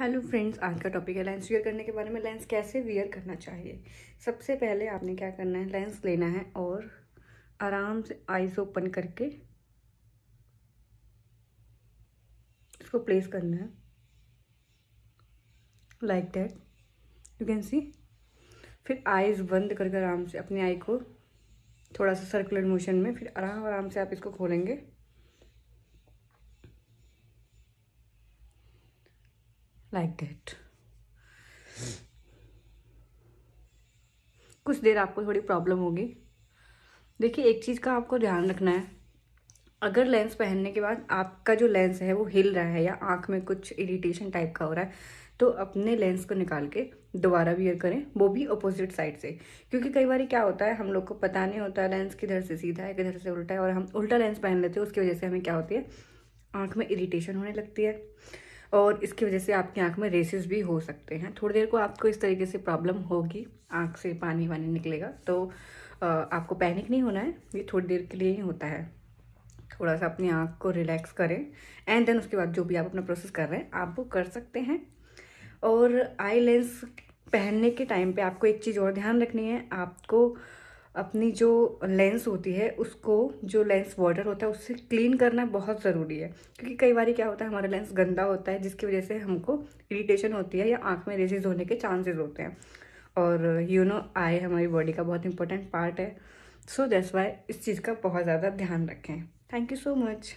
hello friends आज का topic है लेंस वियर करने के बारे में लेंस कैसे वियर करना चाहिए सबसे पहले आपने क्या करना है लेंस लेना है और आराम से आईज ओपन करके इसको प्लेस करना है like that you can see फिर आइज़ बंद करके आराम से अपनी आई को थोड़ा सा सर्कुलर मोशन में फिर आराम आराम से आप इसको खोलेंगे लाइक दैट कुछ देर आपको थोड़ी प्रॉब्लम होगी देखिए एक चीज़ का आपको ध्यान रखना है अगर लेंस पहनने के बाद आपका जो लेंस है वो हिल रहा है या आँख में कुछ इरिटेशन टाइप का हो रहा है तो अपने लेंस को निकाल के दोबारा वियर करें वो भी अपोजिट साइड से क्योंकि कई बार क्या होता है हम लोग को पता नहीं होता है लेंस किधर से सीधा है किधर से उल्टा है और हम उल्टा लेंस पहन लेते हैं उसकी वजह से हमें क्या होती है आँख में इरीटेशन होने लगती है और इसकी वजह से आपकी आँख में रेसेस भी हो सकते हैं थोड़ी देर को आपको इस तरीके से प्रॉब्लम होगी आँख से पानी वानी निकलेगा तो आपको पैनिक नहीं होना है ये थोड़ी देर के लिए ही होता है थोड़ा सा अपनी आँख को रिलैक्स करें एंड देन उसके बाद जो भी आप अपना प्रोसेस कर रहे हैं आप वो कर सकते हैं और आई लेंस पहनने के टाइम पे आपको एक चीज़ और ध्यान रखनी है आपको अपनी जो लेंस होती है उसको जो लेंस वाटर होता है उससे क्लीन करना बहुत ज़रूरी है क्योंकि कई बार क्या होता है हमारा लेंस गंदा होता है जिसकी वजह से हमको इरीटेशन होती है या आँख में रेजेज होने के चांसेज होते हैं और यू नो आई हमारी बॉडी का बहुत इंपॉर्टेंट पार्ट है सो दैट्स वाई इस चीज़ का बहुत ज़्यादा ध्यान रखें थैंक यू सो मच